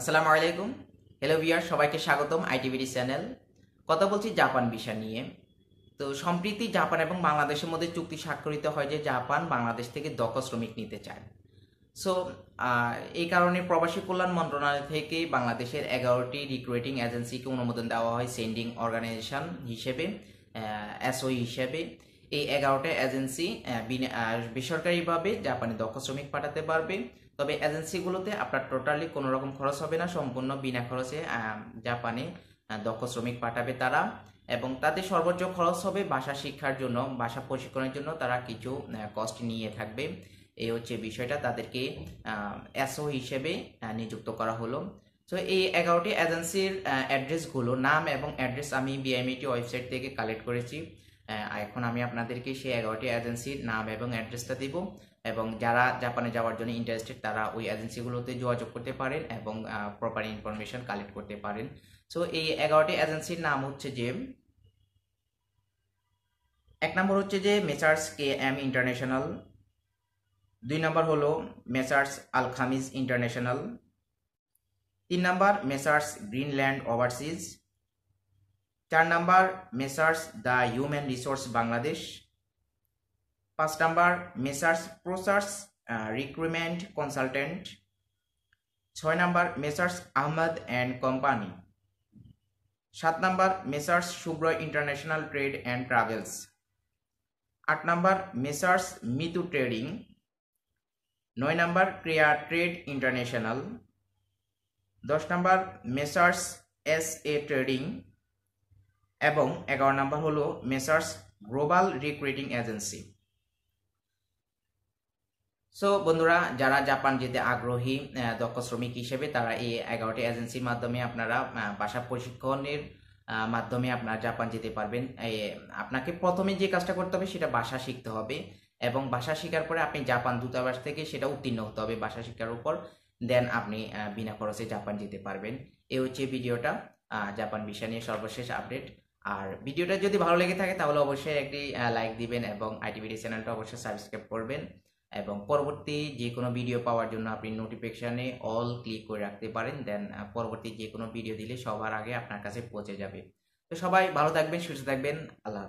আসসালামু আলাইকুম হ্যালো বিয়ার সবাইকে স্বাগতম আইটিভিডি চ্যানেল কথা বলছি জাপান বিষয় নিয়ে তো সম্প্রতি জাপান এবং বাংলাদেশের মধ্যে চুক্তি স্বাক্ষরিত হয় যে জাপান বাংলাদেশ থেকে দক্ষ শ্রমিক নিতে চায় সো এই কারণে প্রবাসী কল্যাণ মন্ত্রণালয় থেকে বাংলাদেশের এগারোটি রিক্রুটিং এজেন্সিকে অনুমোদন দেওয়া হয় সেন্ডিং অর্গানাইজেশন হিসেবে এসওই e হিসেবে এই এগারোটা এজেন্সি বেসরকারিভাবে জাপানে দক্ষ শ্রমিক পাঠাতে পারবে তবে এজেন্সিগুলোতে আপনার টোটালি কোনো রকম খরচ হবে না সম্পূর্ণ বিনা খরচে জাপানে দক্ষ শ্রমিক পাঠাবে তারা এবং তাতে সর্বোচ্চ খরচ হবে ভাষা শিক্ষার জন্য ভাষা প্রশিক্ষণের জন্য তারা কিছু কস্ট নিয়ে থাকবে এই হচ্ছে বিষয়টা তাদেরকে এসও হিসেবে নিযুক্ত করা হলো তো এই এগারোটি এজেন্সির অ্যাড্রেসগুলো নাম এবং অ্যাড্রেস আমি বিআইমিটি ওয়েবসাইট e থেকে কালেক্ট করেছি এখন আমি আপনাদেরকে সেই এগারোটি এজেন্সির নাম এবং অ্যাড্রেসটা দিব এবং যারা জাপানে যাওয়ার জন্য ইন্টারেস্টেড তারা ওই এজেন্সিগুলোতে যোগাযোগ করতে পারেন এবং প্রপার ইনফরমেশন কালেক্ট করতে পারেন সো এই এগারোটি এজেন্সির নাম হচ্ছে যে এক নম্বর হচ্ছে যে মেসার্স কে এম ইন্টারন্যাশনাল দুই নম্বর হলো মেসার্স আল খামিজ ইন্টারন্যাশনাল তিন নম্বর মেসার্স গ্রিনল্যান্ড ওভারসিজ চার number Messrs the human resource Bangladesh পাঁচ নাম্বার মেসার্স প্রসার্স রিক্রুটমেন্ট কনসালটেন্ট ছয় number Messrs Ahmad and company সাত number Messrs Shubhra international trade and travels আট নাম্বার মেসার্স মিতু ট্রেডিং নয় নাম্বার ক্রিয়া ট্রেড ইন্টারন্যাশনাল দশ number Messrs S A trading এবং এগারো নাম্বার হলো Messrs global recruiting agency so বন্ধুরা যারা জাপান যেতে আগ্রহী দক্ষ শ্রমিক হিসেবে তারা এই এগারোটি এজেন্সির মাধ্যমে আপনারা ভাষা প্রশিক্ষণের মাধ্যমে আপনারা জাপান যেতে পারবেন আপনাকে প্রথমে যে কাজটা করতে হবে সেটা বাসা শিখতে হবে এবং ভাষা শেখার পরে আপনি জাপান দূতাবাস থেকে সেটা উত্তীর্ণ হতে হবে বাসা শিকার উপর দেন আপনি বিনা খরচে জাপান যেতে পারবেন এ হচ্ছে ভিডিওটা জাপান বিষয় নিয়ে সর্বশেষ আপডেট আর ভিডিওটা যদি ভালো লেগে থাকে তাহলে অবশ্যই একটি লাইক দিবেন এবং আইটিভিডি চ্যানেলটা অবশ্যই সাবস্ক্রাইব করবেন এবং পরবর্তী যে কোনো ভিডিও পাওয়ার জন্য আপনি নোটিফিকেশানে অল ক্লিক করে রাখতে পারেন দেন পরবর্তী যে কোনো ভিডিও দিলে সবার আগে আপনার কাছে পৌঁছে যাবে তো সবাই ভালো থাকবেন সুস্থ থাকবেন আল্লাহ